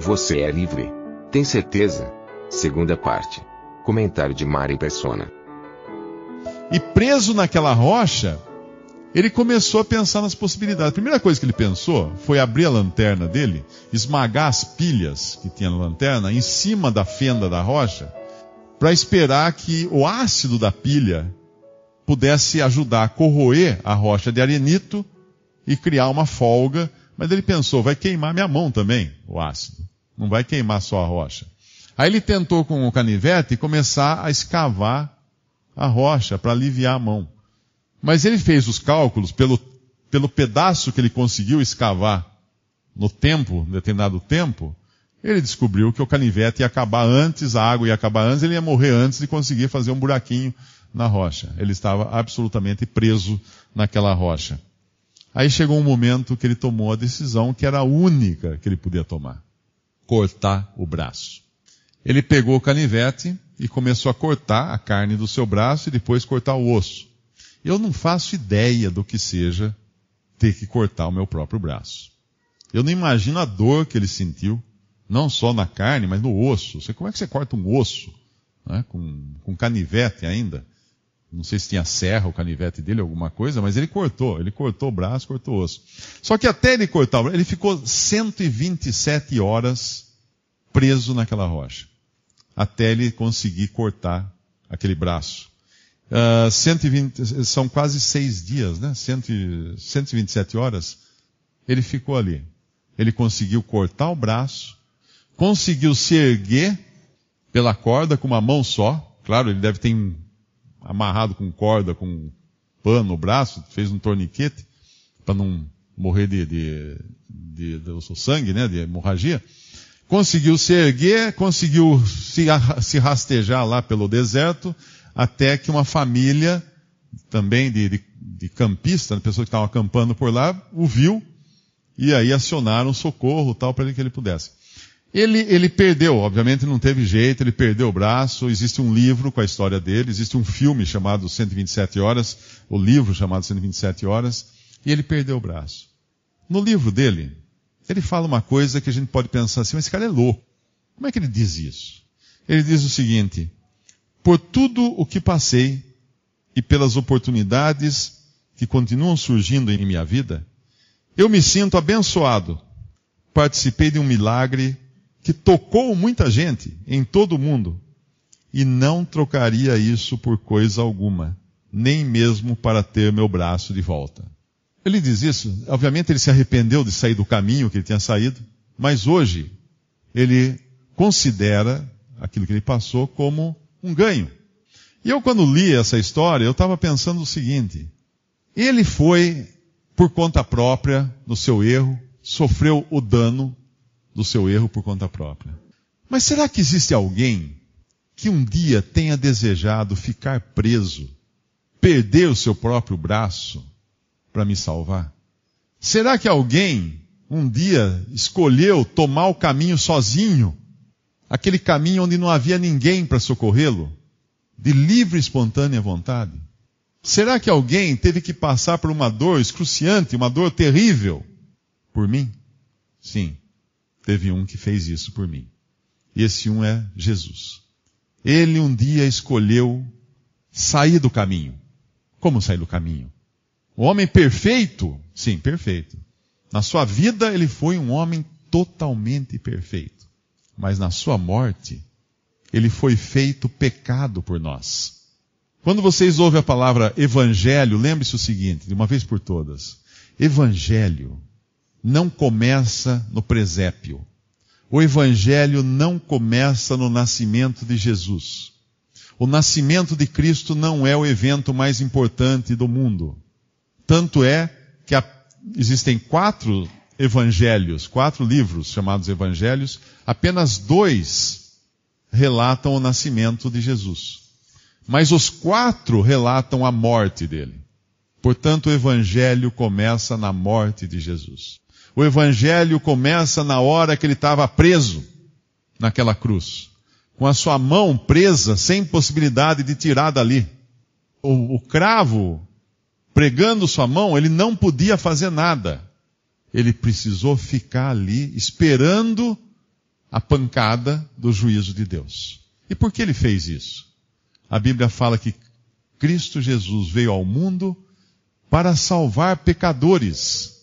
Você é livre. Tem certeza? Segunda parte. Comentário de Mari Persona. E preso naquela rocha, ele começou a pensar nas possibilidades. A primeira coisa que ele pensou foi abrir a lanterna dele, esmagar as pilhas que tinha na lanterna em cima da fenda da rocha, para esperar que o ácido da pilha pudesse ajudar a corroer a rocha de arenito e criar uma folga mas ele pensou, vai queimar minha mão também, o ácido. Não vai queimar só a rocha. Aí ele tentou com o canivete começar a escavar a rocha para aliviar a mão. Mas ele fez os cálculos pelo, pelo pedaço que ele conseguiu escavar no tempo, determinado tempo, ele descobriu que o canivete ia acabar antes, a água ia acabar antes, ele ia morrer antes de conseguir fazer um buraquinho na rocha. Ele estava absolutamente preso naquela rocha. Aí chegou um momento que ele tomou a decisão que era a única que ele podia tomar: cortar o braço. Ele pegou o canivete e começou a cortar a carne do seu braço e depois cortar o osso. Eu não faço ideia do que seja ter que cortar o meu próprio braço. Eu não imagino a dor que ele sentiu, não só na carne, mas no osso. Você, como é que você corta um osso? Né? Com, com canivete ainda não sei se tinha serra, o canivete dele, alguma coisa, mas ele cortou, ele cortou o braço, cortou o osso. Só que até ele cortar, ele ficou 127 horas preso naquela rocha, até ele conseguir cortar aquele braço. Uh, ah, 120, são quase seis dias, né? 127 horas. Ele ficou ali. Ele conseguiu cortar o braço, conseguiu se erguer pela corda com uma mão só. Claro, ele deve ter amarrado com corda, com pano no braço, fez um torniquete para não morrer de, de, de, do sangue, né, de hemorragia. Conseguiu se erguer, conseguiu se, se rastejar lá pelo deserto, até que uma família também de, de, de campista, né, pessoas que estavam acampando por lá, o viu e aí acionaram socorro tal para ele que ele pudesse. Ele, ele perdeu, obviamente não teve jeito, ele perdeu o braço. Existe um livro com a história dele, existe um filme chamado 127 Horas, o livro chamado 127 Horas, e ele perdeu o braço. No livro dele, ele fala uma coisa que a gente pode pensar assim, mas esse cara é louco. Como é que ele diz isso? Ele diz o seguinte: Por tudo o que passei e pelas oportunidades que continuam surgindo em minha vida, eu me sinto abençoado. Participei de um milagre que tocou muita gente em todo o mundo e não trocaria isso por coisa alguma, nem mesmo para ter meu braço de volta. Ele diz isso, obviamente ele se arrependeu de sair do caminho que ele tinha saído, mas hoje ele considera aquilo que ele passou como um ganho. E eu quando li essa história, eu estava pensando o seguinte, ele foi por conta própria no seu erro, sofreu o dano do seu erro por conta própria. Mas será que existe alguém que um dia tenha desejado ficar preso, perder o seu próprio braço para me salvar? Será que alguém um dia escolheu tomar o caminho sozinho, aquele caminho onde não havia ninguém para socorrê-lo, de livre e espontânea vontade? Será que alguém teve que passar por uma dor excruciante, uma dor terrível por mim? Sim. Teve um que fez isso por mim. E esse um é Jesus. Ele um dia escolheu sair do caminho. Como sair do caminho? O homem perfeito? Sim, perfeito. Na sua vida ele foi um homem totalmente perfeito. Mas na sua morte, ele foi feito pecado por nós. Quando vocês ouvem a palavra evangelho, lembre-se o seguinte, de uma vez por todas. Evangelho não começa no presépio. O Evangelho não começa no nascimento de Jesus. O nascimento de Cristo não é o evento mais importante do mundo. Tanto é que a, existem quatro evangelhos, quatro livros chamados evangelhos, apenas dois relatam o nascimento de Jesus. Mas os quatro relatam a morte dele. Portanto, o evangelho começa na morte de Jesus. O evangelho começa na hora que ele estava preso naquela cruz, com a sua mão presa, sem possibilidade de tirar dali. O, o cravo pregando sua mão, ele não podia fazer nada. Ele precisou ficar ali esperando a pancada do juízo de Deus. E por que ele fez isso? A Bíblia fala que Cristo Jesus veio ao mundo para salvar pecadores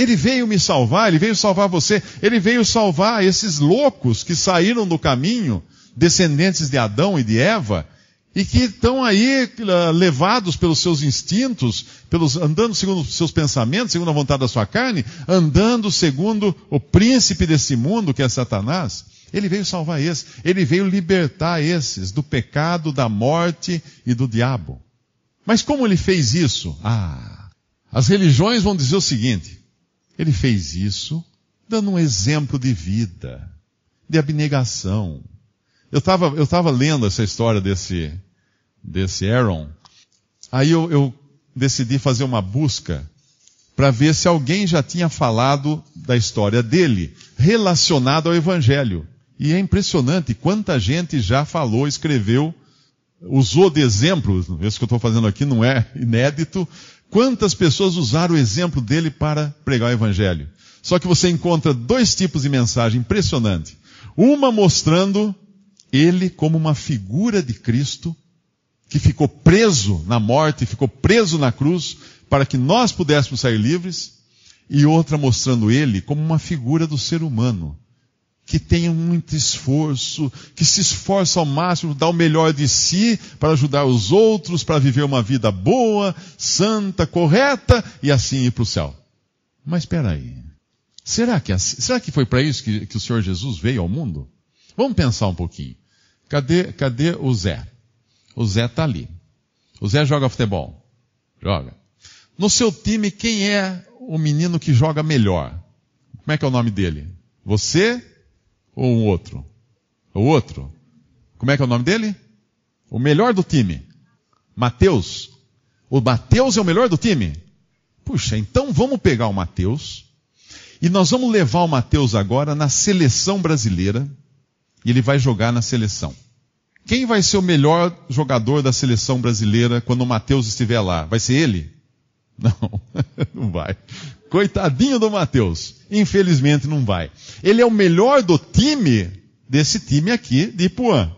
ele veio me salvar, ele veio salvar você, ele veio salvar esses loucos que saíram do caminho, descendentes de Adão e de Eva, e que estão aí uh, levados pelos seus instintos, pelos, andando segundo os seus pensamentos, segundo a vontade da sua carne, andando segundo o príncipe desse mundo, que é Satanás. Ele veio salvar esses, ele veio libertar esses do pecado, da morte e do diabo. Mas como ele fez isso? Ah, as religiões vão dizer o seguinte: ele fez isso dando um exemplo de vida, de abnegação. Eu estava eu tava lendo essa história desse, desse Aaron, aí eu, eu decidi fazer uma busca para ver se alguém já tinha falado da história dele, relacionada ao Evangelho. E é impressionante quanta gente já falou, escreveu, usou de exemplo, isso que eu estou fazendo aqui não é inédito, Quantas pessoas usaram o exemplo dele para pregar o evangelho? Só que você encontra dois tipos de mensagem impressionante. Uma mostrando ele como uma figura de Cristo que ficou preso na morte, ficou preso na cruz para que nós pudéssemos sair livres, e outra mostrando ele como uma figura do ser humano que tenha muito esforço, que se esforça ao máximo, dá o melhor de si para ajudar os outros, para viver uma vida boa, santa, correta e assim ir para o céu. Mas espera aí. Será que, é assim, será que foi para isso que, que, o Senhor Jesus veio ao mundo? Vamos pensar um pouquinho. Cadê, cadê o Zé? O Zé está ali. O Zé joga futebol. Joga. No seu time, quem é o menino que joga melhor? Como é que é o nome dele? Você ou o outro? O outro. Como é que é o nome dele? O melhor do time. Mateus. O Mateus é o melhor do time? Puxa, então vamos pegar o Mateus e nós vamos levar o Mateus agora na seleção brasileira e ele vai jogar na seleção. Quem vai ser o melhor jogador da seleção brasileira quando o Mateus estiver lá? Vai ser ele? Não, não vai. Coitadinho do Matheus. Infelizmente não vai. Ele é o melhor do time, desse time aqui de Ipuã.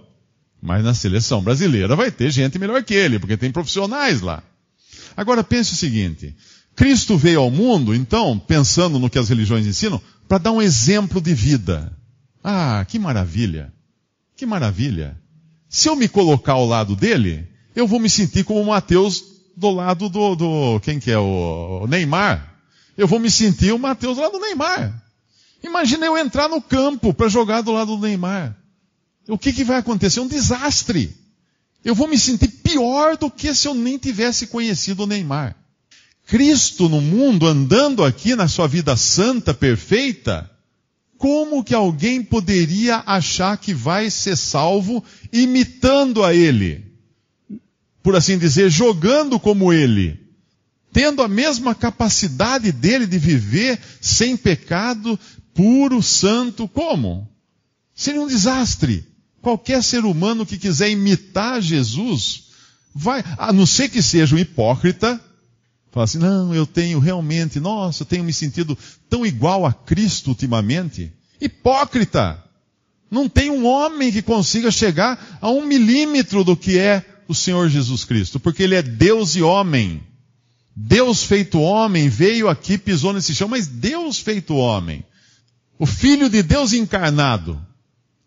Mas na seleção brasileira vai ter gente melhor que ele, porque tem profissionais lá. Agora pense o seguinte: Cristo veio ao mundo, então, pensando no que as religiões ensinam, para dar um exemplo de vida. Ah, que maravilha! Que maravilha! Se eu me colocar ao lado dele, eu vou me sentir como Mateus do lado do, do quem que é o Neymar eu vou me sentir o Matheus lá do Neymar. Imagina eu entrar no campo para jogar do lado do Neymar. O que, que vai acontecer? Um desastre. Eu vou me sentir pior do que se eu nem tivesse conhecido o Neymar. Cristo no mundo andando aqui na sua vida santa, perfeita, como que alguém poderia achar que vai ser salvo imitando a ele? Por assim dizer, jogando como ele tendo a mesma capacidade dele de viver sem pecado, puro, santo, como? Seria um desastre. Qualquer ser humano que quiser imitar Jesus, vai, a não ser que seja um hipócrita, fala assim: não, eu tenho realmente, nossa, eu tenho me sentido tão igual a Cristo ultimamente. Hipócrita! Não tem um homem que consiga chegar a um milímetro do que é o Senhor Jesus Cristo, porque ele é Deus e homem. Deus feito homem veio aqui, pisou nesse chão, mas Deus feito homem, o Filho de Deus encarnado,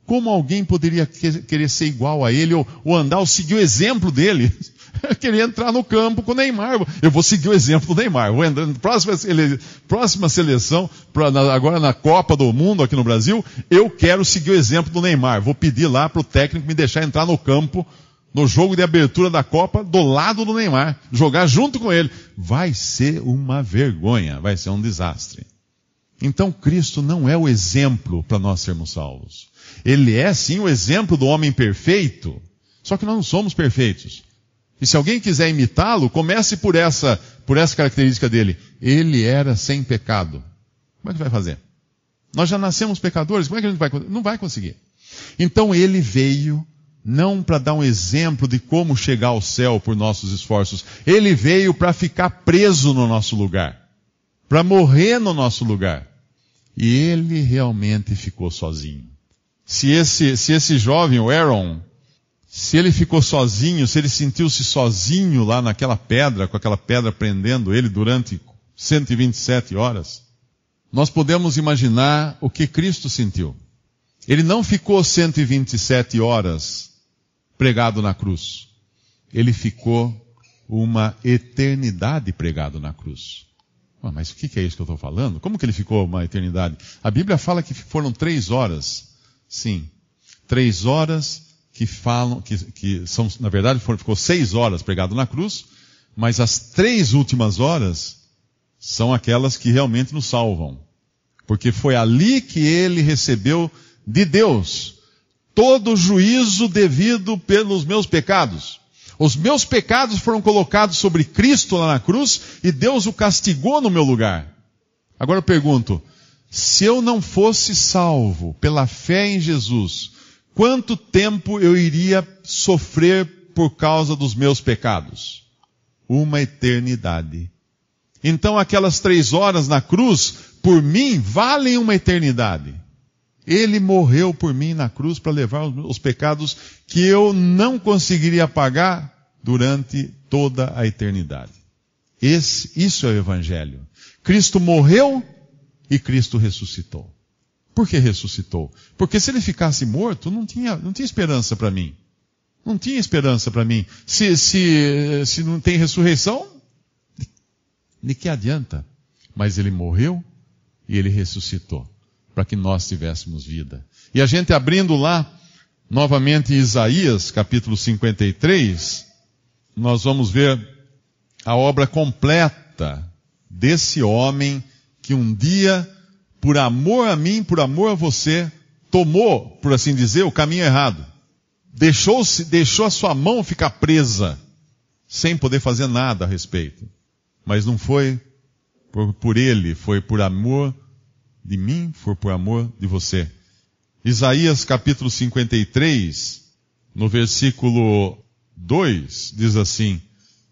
como alguém poderia querer ser igual a ele ou, ou andar ou seguir o exemplo dele? queria entrar no campo com o Neymar. Eu vou seguir o exemplo do Neymar. Vou entrar, próxima, ele, próxima seleção, pra, na, agora na Copa do Mundo aqui no Brasil, eu quero seguir o exemplo do Neymar. Vou pedir lá para o técnico me deixar entrar no campo no jogo de abertura da Copa do lado do Neymar, jogar junto com ele. Vai ser uma vergonha, vai ser um desastre. Então Cristo não é o exemplo para nós sermos salvos. Ele é sim o exemplo do homem perfeito, só que nós não somos perfeitos. E se alguém quiser imitá-lo, comece por essa, por essa característica dele. Ele era sem pecado. Como é que vai fazer? Nós já nascemos pecadores, como é que a gente vai Não vai conseguir. Então ele veio não para dar um exemplo de como chegar ao céu por nossos esforços. Ele veio para ficar preso no nosso lugar, para morrer no nosso lugar. E ele realmente ficou sozinho. Se esse, se esse jovem, o Aaron, se ele ficou sozinho, se ele sentiu-se sozinho lá naquela pedra, com aquela pedra prendendo ele durante 127 horas, nós podemos imaginar o que Cristo sentiu. Ele não ficou 127 horas pregado na cruz. Ele ficou uma eternidade pregado na cruz. mas o que é isso que eu estou falando? Como que ele ficou uma eternidade? A Bíblia fala que foram três horas. Sim, três horas que falam, que, que são, na verdade, foram, ficou seis horas pregado na cruz, mas as três últimas horas são aquelas que realmente nos salvam. Porque foi ali que ele recebeu de Deus todo o juízo devido pelos meus pecados. Os meus pecados foram colocados sobre Cristo lá na cruz e Deus o castigou no meu lugar. Agora eu pergunto: se eu não fosse salvo pela fé em Jesus, quanto tempo eu iria sofrer por causa dos meus pecados? Uma eternidade. Então aquelas três horas na cruz, por mim, valem uma eternidade. Ele morreu por mim na cruz para levar os pecados que eu não conseguiria pagar durante toda a eternidade. Esse, isso é o Evangelho. Cristo morreu e Cristo ressuscitou. Por que ressuscitou? Porque se ele ficasse morto, não tinha, não tinha esperança para mim. Não tinha esperança para mim. Se, se, se não tem ressurreição, de que adianta? Mas ele morreu e ele ressuscitou para que nós tivéssemos vida. E a gente abrindo lá, novamente Isaías, capítulo 53, nós vamos ver a obra completa desse homem que um dia, por amor a mim, por amor a você, tomou, por assim dizer, o caminho errado. Deixou, deixou a sua mão ficar presa, sem poder fazer nada a respeito. Mas não foi por, por ele, foi por amor de mim for por amor de você. Isaías capítulo 53, no versículo 2, diz assim: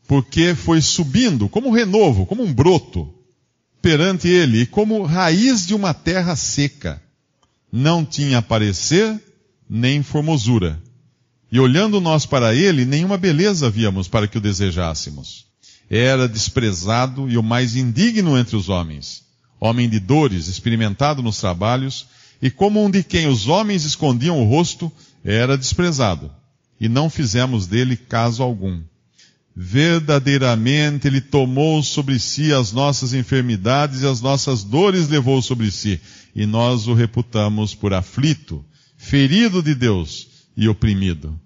Porque foi subindo como um renovo, como um broto, perante ele, e como raiz de uma terra seca. Não tinha parecer, nem formosura. E olhando nós para ele, nenhuma beleza víamos para que o desejássemos. Era desprezado e o mais indigno entre os homens homem de dores, experimentado nos trabalhos, e como um de quem os homens escondiam o rosto, era desprezado, e não fizemos dele caso algum. Verdadeiramente ele tomou sobre si as nossas enfermidades e as nossas dores levou sobre si, e nós o reputamos por aflito, ferido de Deus e oprimido.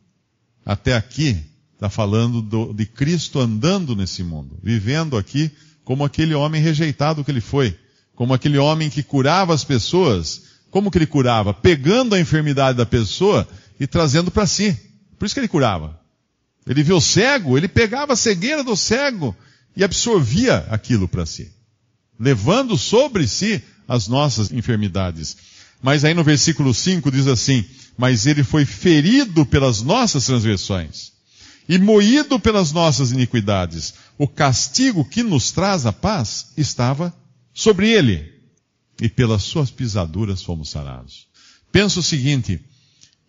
Até aqui está falando do, de Cristo andando nesse mundo, vivendo aqui como aquele homem rejeitado que ele foi como aquele homem que curava as pessoas, como que ele curava? Pegando a enfermidade da pessoa e trazendo para si. Por isso que ele curava. Ele viu o cego, ele pegava a cegueira do cego e absorvia aquilo para si, levando sobre si as nossas enfermidades. Mas aí no versículo 5 diz assim: Mas ele foi ferido pelas nossas transgressões e moído pelas nossas iniquidades. O castigo que nos traz a paz estava sobre ele, e pelas suas pisaduras fomos sarados. Pensa o seguinte: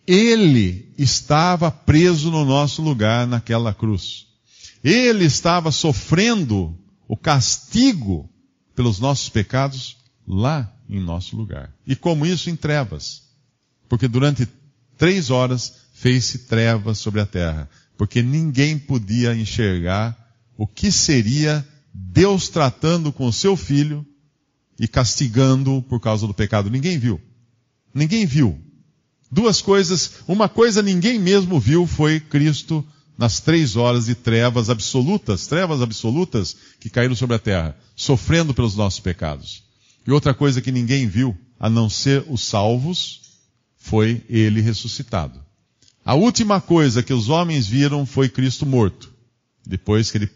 ele estava preso no nosso lugar naquela cruz. Ele estava sofrendo o castigo pelos nossos pecados lá em nosso lugar. E como isso em trevas. Porque durante três horas fez-se trevas sobre a terra. Porque ninguém podia enxergar o que seria Deus tratando com o seu filho e castigando por causa do pecado. Ninguém viu. Ninguém viu. Duas coisas, uma coisa ninguém mesmo viu foi Cristo nas três horas de trevas absolutas, trevas absolutas que caíram sobre a terra, sofrendo pelos nossos pecados. E outra coisa que ninguém viu, a não ser os salvos, foi ele ressuscitado. A última coisa que os homens viram foi Cristo morto. Depois que ele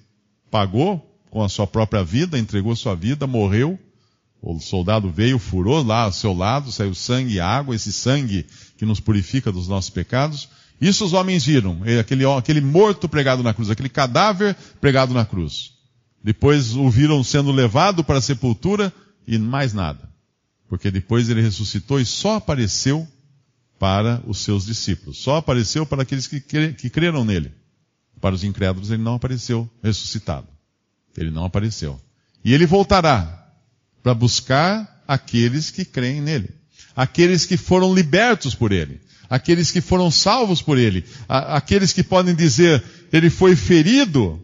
pagou com a sua própria vida, entregou sua vida, morreu o soldado veio, furou lá ao seu lado, saiu sangue e água, esse sangue que nos purifica dos nossos pecados. Isso os homens viram, aquele, aquele morto pregado na cruz, aquele cadáver pregado na cruz. Depois o viram sendo levado para a sepultura e mais nada. Porque depois ele ressuscitou e só apareceu para os seus discípulos. Só apareceu para aqueles que, cre que creram nele. Para os incrédulos ele não apareceu ressuscitado. Ele não apareceu. E ele voltará para buscar aqueles que creem nele, aqueles que foram libertos por ele, aqueles que foram salvos por ele, a, aqueles que podem dizer, ele foi ferido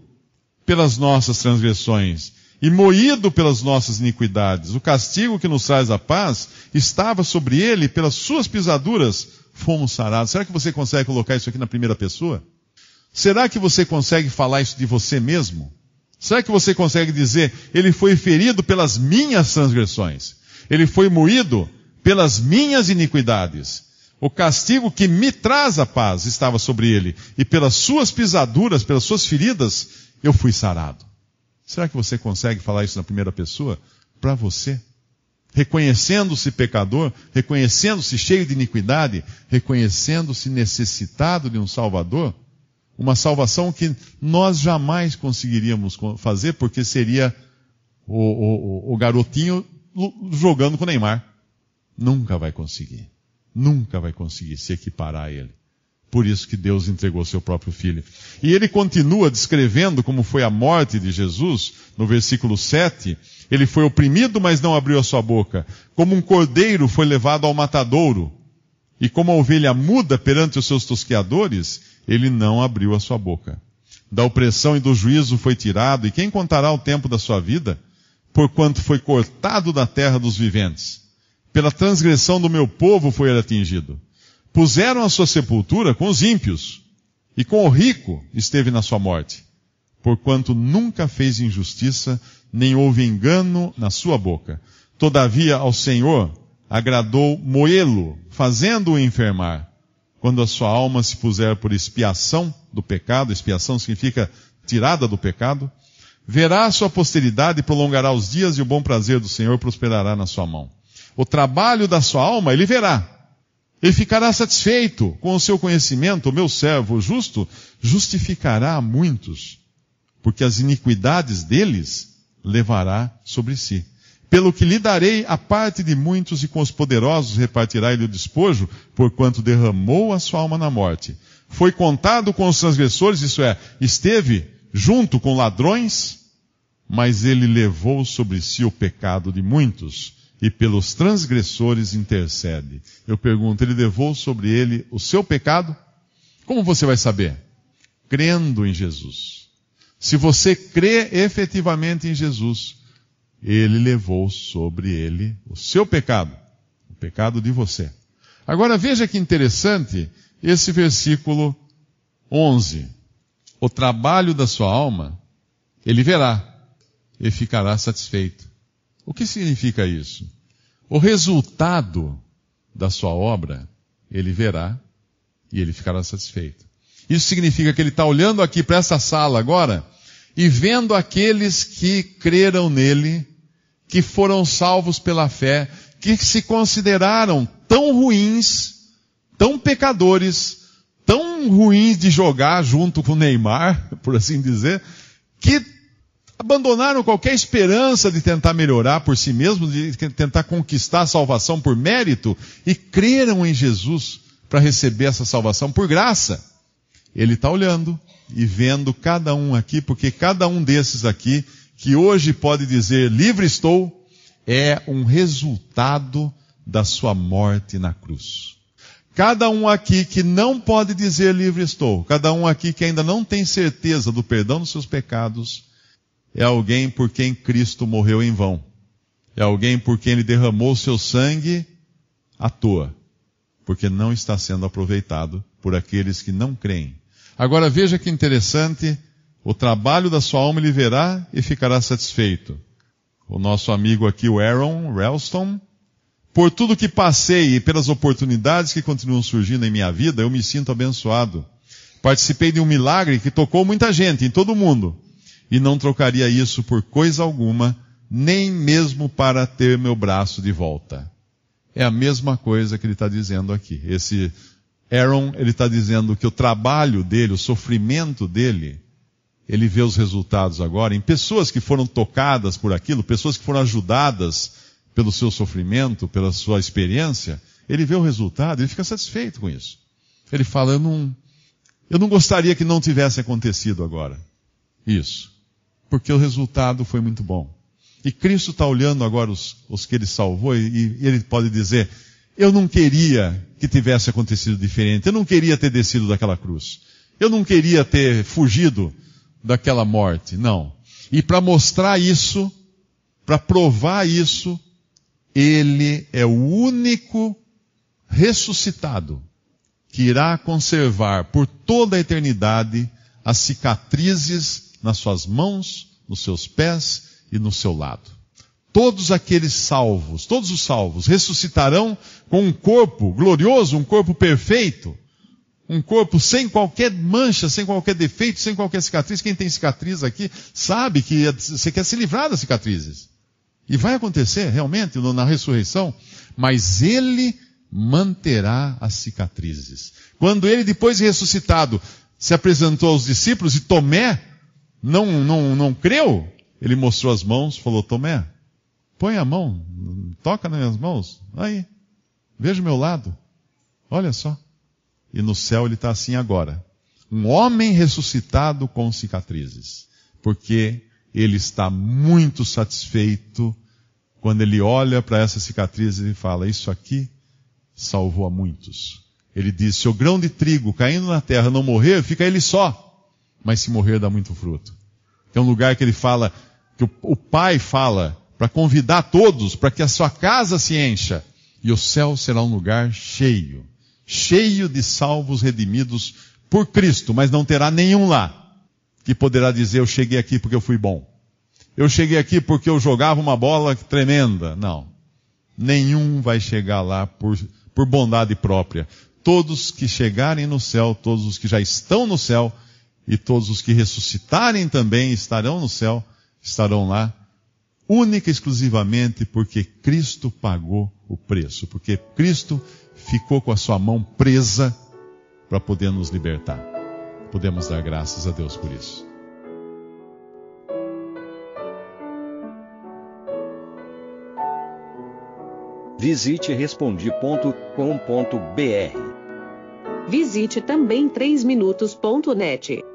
pelas nossas transgressões e moído pelas nossas iniquidades. O castigo que nos traz a paz estava sobre ele, pelas suas pisaduras fomos sarados. Será que você consegue colocar isso aqui na primeira pessoa? Será que você consegue falar isso de você mesmo? Será que você consegue dizer, ele foi ferido pelas minhas transgressões? Ele foi moído pelas minhas iniquidades? O castigo que me traz a paz estava sobre ele, e pelas suas pisaduras, pelas suas feridas, eu fui sarado. Será que você consegue falar isso na primeira pessoa? Para você. Reconhecendo-se pecador, reconhecendo-se cheio de iniquidade, reconhecendo-se necessitado de um Salvador, uma salvação que nós jamais conseguiríamos fazer, porque seria o, o, o garotinho jogando com o Neymar. Nunca vai conseguir. Nunca vai conseguir se equiparar a ele. Por isso que Deus entregou seu próprio filho. E ele continua descrevendo como foi a morte de Jesus, no versículo 7. Ele foi oprimido, mas não abriu a sua boca. Como um cordeiro foi levado ao matadouro. E como a ovelha muda perante os seus tosqueadores, ele não abriu a sua boca. Da opressão e do juízo foi tirado, e quem contará o tempo da sua vida? Porquanto foi cortado da terra dos viventes. Pela transgressão do meu povo foi ele atingido. Puseram a sua sepultura com os ímpios, e com o rico esteve na sua morte. Porquanto nunca fez injustiça, nem houve engano na sua boca. Todavia ao Senhor agradou moê-lo, fazendo-o enfermar quando a sua alma se puser por expiação do pecado, expiação significa tirada do pecado, verá a sua posteridade e prolongará os dias e o bom prazer do Senhor prosperará na sua mão. O trabalho da sua alma ele verá. Ele ficará satisfeito com o seu conhecimento, o meu servo justo justificará a muitos, porque as iniquidades deles levará sobre si pelo que lhe darei a parte de muitos e com os poderosos repartirá-lhe o despojo, porquanto derramou a sua alma na morte. Foi contado com os transgressores, isso é, esteve junto com ladrões, mas ele levou sobre si o pecado de muitos e pelos transgressores intercede. Eu pergunto, ele levou sobre ele o seu pecado? Como você vai saber? Crendo em Jesus. Se você crê efetivamente em Jesus, ele levou sobre ele o seu pecado, o pecado de você. Agora veja que interessante esse versículo 11. O trabalho da sua alma ele verá e ficará satisfeito. O que significa isso? O resultado da sua obra ele verá e ele ficará satisfeito. Isso significa que ele está olhando aqui para essa sala agora e vendo aqueles que creram nele que foram salvos pela fé, que se consideraram tão ruins, tão pecadores, tão ruins de jogar junto com Neymar, por assim dizer, que abandonaram qualquer esperança de tentar melhorar por si mesmo, de tentar conquistar a salvação por mérito e creram em Jesus para receber essa salvação por graça. Ele está olhando e vendo cada um aqui, porque cada um desses aqui que hoje pode dizer livre estou, é um resultado da sua morte na cruz. Cada um aqui que não pode dizer livre estou, cada um aqui que ainda não tem certeza do perdão dos seus pecados, é alguém por quem Cristo morreu em vão. É alguém por quem ele derramou seu sangue à toa, porque não está sendo aproveitado por aqueles que não creem. Agora veja que interessante o trabalho da sua alma ele verá e ficará satisfeito. O nosso amigo aqui, o Aaron Ralston. Por tudo que passei e pelas oportunidades que continuam surgindo em minha vida, eu me sinto abençoado. Participei de um milagre que tocou muita gente, em todo o mundo. E não trocaria isso por coisa alguma, nem mesmo para ter meu braço de volta. É a mesma coisa que ele está dizendo aqui. Esse Aaron, ele está dizendo que o trabalho dele, o sofrimento dele, ele vê os resultados agora em pessoas que foram tocadas por aquilo, pessoas que foram ajudadas pelo seu sofrimento, pela sua experiência. Ele vê o resultado, ele fica satisfeito com isso. Ele fala: Eu não, eu não gostaria que não tivesse acontecido agora. Isso. Porque o resultado foi muito bom. E Cristo está olhando agora os, os, que ele salvou e, e ele pode dizer: Eu não queria que tivesse acontecido diferente. Eu não queria ter descido daquela cruz. Eu não queria ter fugido daquela morte. Não. E para mostrar isso, para provar isso, ele é o único ressuscitado que irá conservar por toda a eternidade as cicatrizes nas suas mãos, nos seus pés e no seu lado. Todos aqueles salvos, todos os salvos, ressuscitarão com um corpo glorioso, um corpo perfeito, um corpo sem qualquer mancha, sem qualquer defeito, sem qualquer cicatriz. Quem tem cicatriz aqui sabe que é, você quer se livrar das cicatrizes. E vai acontecer realmente na ressurreição, mas ele manterá as cicatrizes. Quando ele, depois de ressuscitado, se apresentou aos discípulos e Tomé não, não, não creu, ele mostrou as mãos, falou: Tomé, põe a mão, toca nas minhas mãos, aí, veja o meu lado, olha só e no céu ele está assim agora. Um homem ressuscitado com cicatrizes. Porque ele está muito satisfeito quando ele olha para essas cicatrizes e fala: Isso aqui salvou a muitos. Ele diz: Se o grão de trigo caindo na terra não morrer, fica ele só. Mas se morrer, dá muito fruto. Tem um lugar que ele fala, que o pai fala, para convidar todos para que a sua casa se encha. E o céu será um lugar cheio cheio de salvos redimidos por Cristo, mas não terá nenhum lá que poderá dizer: Eu cheguei aqui porque eu fui bom. Eu cheguei aqui porque eu jogava uma bola tremenda. Não. Nenhum vai chegar lá por, por bondade própria. Todos que chegarem no céu, todos os que já estão no céu e todos os que ressuscitarem também estarão no céu, estarão lá única e exclusivamente porque Cristo pagou o preço, porque Cristo ficou com a sua mão presa para poder nos libertar. Podemos dar graças a Deus por isso. Visite respondi.com.br. Visite também 3minutos.net.